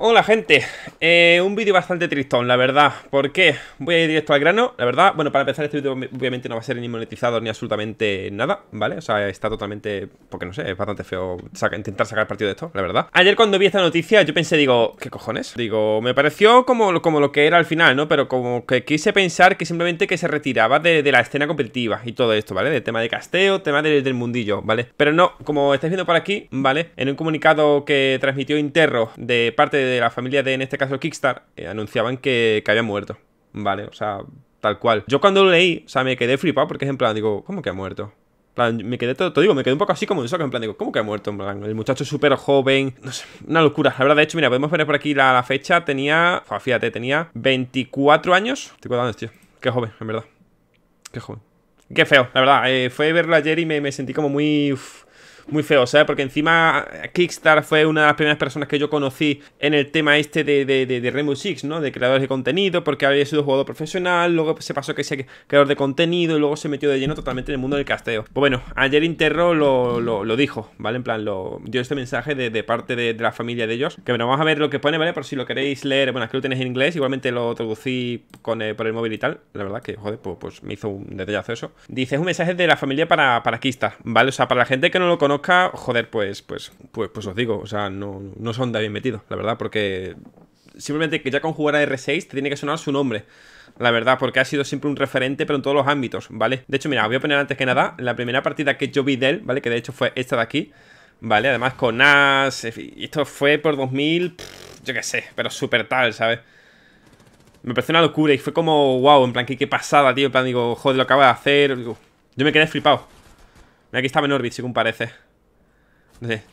Hola gente, eh, un vídeo bastante tristón, la verdad ¿Por qué? Voy a ir directo al grano La verdad, bueno, para empezar este vídeo obviamente no va a ser ni monetizado ni absolutamente nada ¿Vale? O sea, está totalmente, porque no sé, es bastante feo intentar sacar partido de esto, la verdad Ayer cuando vi esta noticia yo pensé, digo, ¿qué cojones? Digo, me pareció como, como lo que era al final, ¿no? Pero como que quise pensar que simplemente que se retiraba de, la escena competitiva y todo esto, ¿vale? De tema de casteo, tema del mundillo, ¿vale? Pero no, como estáis viendo por aquí, ¿vale? En un comunicado que transmitió Interro de parte de de la familia de, en este caso, Kickstarter, eh, anunciaban que, había muerto. Vale, o sea, tal cual. Yo cuando lo leí, o sea, me quedé flipado porque es en plan, digo, ¿cómo que ha muerto? plan, me quedé todo, te digo, me quedé un poco así como en shock, en plan, digo, ¿cómo que ha muerto? En plan, el muchacho es súper joven, no sé, una locura. La verdad, de hecho, mira, podemos poner por aquí la, fecha, tenía, fíjate, tenía 24 años. Te años, tío. Qué joven, en verdad. Qué joven. Qué feo, la verdad. Eh, fue verlo ayer y me, sentí como muy muy feo, ¿sabes? Porque encima eh, Kickstarter fue una de las primeras personas que yo conocí en el tema este de, Rainbow Six, ¿no? De creadores de contenido, porque había sido jugador profesional, luego se pasó que sea creador de contenido y luego se metió de lleno totalmente en el mundo del casteo. Pues bueno, ayer Interro lo, dijo, ¿vale? En plan, lo dio este mensaje de, parte de, la familia de ellos. Que bueno, vamos a ver lo que pone, ¿vale? Por si lo queréis leer, bueno, es que lo tenéis en inglés, igualmente lo traducí con, eh, por el móvil y tal. La verdad que, joder, pues, pues, me hizo un detallazo eso. Dice, es un mensaje de la familia para, para Kickstarter, ¿vale? O sea, para la gente que no lo conoce joder, pues, pues, pues, pues, os digo, o sea, no, son de bien metido, la verdad, porque simplemente que ya con jugar a R6 te tiene que sonar su nombre. La verdad, porque ha sido siempre un referente, pero en todos los ámbitos, ¿vale? De hecho, mira, os voy a poner antes que nada la primera partida que yo vi de él, ¿vale? Que de hecho fue esta de aquí, ¿vale? Además con Nas, esto fue por 2000, yo qué sé, pero súper tal, ¿sabes? Me pareció una locura y fue como, wow, en plan, qué, qué pasada, tío. En plan, digo, joder, lo acaba de hacer. yo me quedé flipado. Mira, aquí estaba en Orbit, según parece.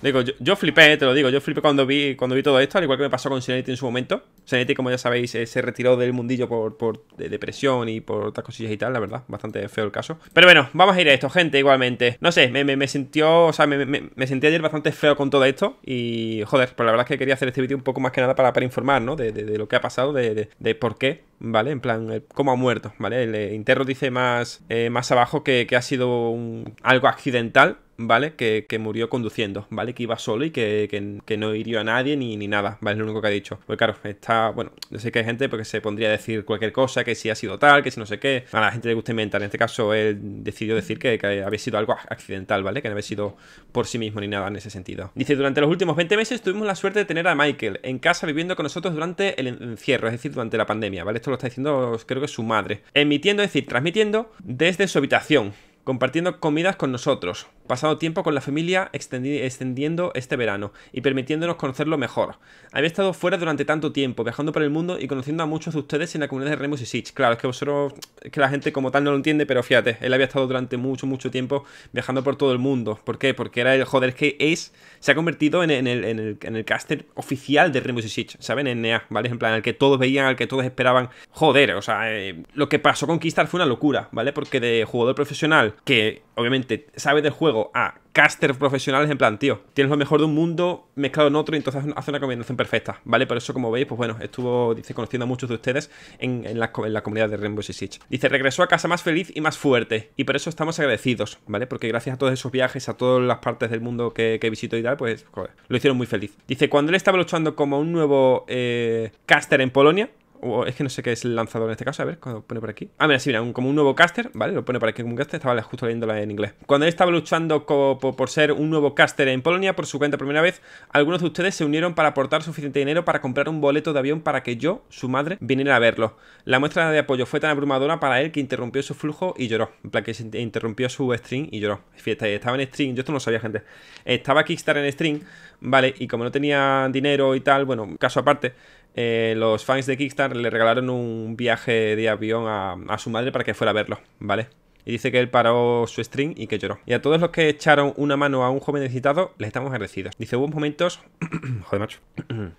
Digo, yo, flipé, te lo digo, yo flipé cuando vi, cuando vi todo esto, al igual que me pasó con Serenity en su momento. Serenity, como ya sabéis, eh, se retiró del mundillo por, depresión y por otras cosillas y tal, la verdad, bastante feo el caso. Pero bueno, vamos a ir a esto, gente, igualmente. No sé, me, sintió, o sea, me, me, sentí ayer bastante feo con todo esto y, joder, pues la verdad es que quería hacer este vídeo un poco más que nada para, para informar, ¿no? De, lo que ha pasado, de, por qué, ¿vale? En plan, eh, cómo ha muerto, ¿vale? El, eh, Interro dice más, más abajo que, ha sido algo accidental, ¿vale? Que, murió conduciendo, ¿vale? Que iba solo y que, no hirió a nadie ni, ni, nada, ¿vale? Es lo único que ha dicho. Pues claro, está, bueno, yo sé que hay gente porque pues, se pondría a decir cualquier cosa, que si ha sido tal, que si no sé qué. A la gente le gusta inventar. En este caso, él decidió decir que, había sido algo accidental, ¿vale? Que no había sido por sí mismo ni nada en ese sentido. Dice, durante los últimos 20 meses tuvimos la suerte de tener a Michael en casa viviendo con nosotros durante el encierro, es decir, durante la pandemia, ¿vale? Esto lo está diciendo, creo que su madre. Emitiendo, es decir, transmitiendo desde su habitación compartiendo comidas con nosotros, pasando tiempo con la familia extendiendo este verano y permitiéndonos conocerlo mejor. Había estado fuera durante tanto tiempo, viajando por el mundo y conociendo a muchos de ustedes en la comunidad de Remus y Claro, es que vosotros, que la gente como tal no lo entiende, pero fíjate, él había estado durante mucho, mucho tiempo viajando por todo el mundo. ¿Por qué? Porque era el, joder, que es, se ha convertido en, el, en el, caster oficial de Remus y ¿saben? En NEA, ¿vale? En plan, al que todos veían, al que todos esperaban. Joder, o sea, eh, lo que pasó con Kistar fue una locura, ¿vale? Porque de jugador profesional que obviamente sabe del juego a casters profesionales en plan, tío, tienes lo mejor de un mundo mezclado en otro y entonces hace una combinación perfecta, ¿vale? Por eso, como veis, pues bueno, estuvo, dice, conociendo a muchos de ustedes en, la, comunidad de Rainbow Six Dice, regresó a casa más feliz y más fuerte y por eso estamos agradecidos, ¿vale? Porque gracias a todos esos viajes, a todas las partes del mundo que, que visitó y tal, pues, joder, lo hicieron muy feliz. Dice, cuando él estaba luchando como un nuevo eh, caster en Polonia, o es que no sé qué es el lanzador en este caso. A ver, cuando pone por aquí. Ah, mira, sí, mira, un, como un nuevo caster, ¿vale? Lo pone por aquí como un caster. Estaba justo leyéndola en inglés. Cuando él estaba luchando por ser un nuevo caster en Polonia por su cuenta primera vez, algunos de ustedes se unieron para aportar suficiente dinero para comprar un boleto de avión para que yo, su madre, viniera a verlo. La muestra de apoyo fue tan abrumadora para él que interrumpió su flujo y lloró. En plan, que interrumpió su stream y lloró. Fiesta, estaba en stream. Yo esto no lo sabía, gente. Estaba Kickstarter en stream, ¿vale? Y como no tenía dinero y tal, bueno, caso aparte, eh, los fans de Kickstarter le regalaron un viaje de avión a, su madre para que fuera a verlo, ¿vale? y dice que él paró su stream y que lloró. Y a todos los que echaron una mano a un joven necesitado, les estamos agradecidos. Dice, hubo momentos... Joder, macho.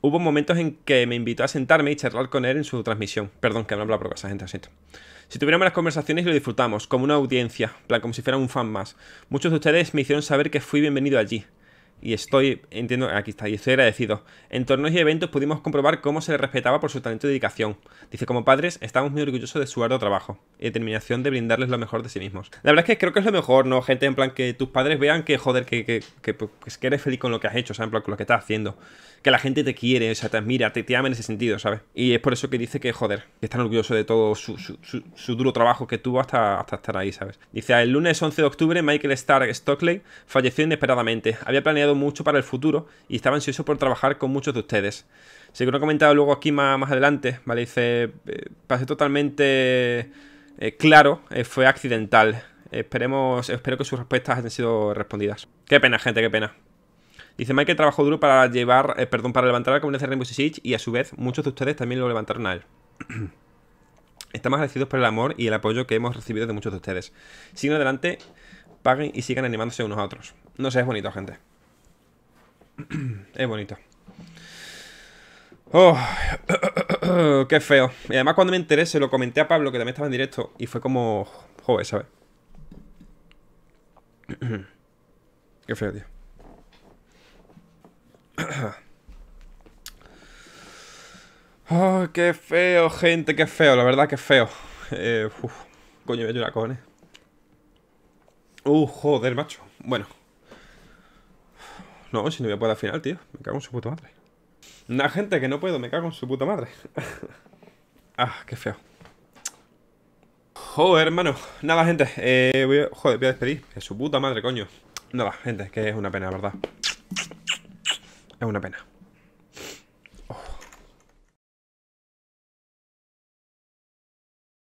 hubo momentos en que me invitó a sentarme y charlar con él en su transmisión. Perdón, que no habla por casa, gente, siento. Si tuviéramos las conversaciones y lo disfrutamos, como una audiencia, como si fuera un fan más. Muchos de ustedes me hicieron saber que fui bienvenido allí y estoy, entiendo, aquí está, y estoy agradecido. En torneos y eventos pudimos comprobar cómo se le respetaba por su talento y dedicación. Dice, como padres, estamos muy orgullosos de su arduo trabajo y determinación de brindarles lo mejor de sí mismos. La verdad es que creo que es lo mejor, ¿no? Gente, en plan, que tus padres vean que, joder, que, que, pues, eres feliz con lo que has hecho, ¿sabes? En plan, con lo que estás haciendo. Que la gente te quiere, o sea, te admira, te, ama en ese sentido, ¿sabes? Y es por eso que dice que, joder, que están orgullosos de todo su, su, duro trabajo que tuvo hasta, hasta estar ahí, ¿sabes? Dice, el lunes 11 de octubre, Michael Stark Stockley falleció inesperadamente. Había planeado mucho para el futuro y estaba ansioso por trabajar con muchos de ustedes. Seguro he comentado luego aquí más, adelante, ¿vale? Dice, eh, pasé totalmente eh, claro, eh, fue accidental. Esperemos, espero que sus respuestas hayan sido respondidas. Qué pena, gente, qué pena. Dice Que trabajó duro para llevar, eh, perdón, para levantar la comunidad de Rainbow Six y a su vez muchos de ustedes también lo levantaron a él. Estamos agradecidos por el amor y el apoyo que hemos recibido de muchos de ustedes. Sigan adelante, paguen y sigan animándose unos a otros. No sé, es bonito, gente es bonito. Oh, qué feo. Y además cuando me enteré lo comenté a Pablo, que también estaba en directo, y fue como... Joder, ¿sabes? qué feo, tío. Oh, qué feo, gente, qué feo, la verdad que feo. Eh, coño, yo Uh, joder, macho. Bueno. No, si no voy a poder al final, tío. Me cago en su puta madre. nada gente que no puedo, me cago en su puta madre. ah, qué feo. Joder, hermano. Nada, gente. Eh, voy a, joder, voy a despedir. es su puta madre, coño. Nada, gente, que es una pena, ¿verdad? Es una pena.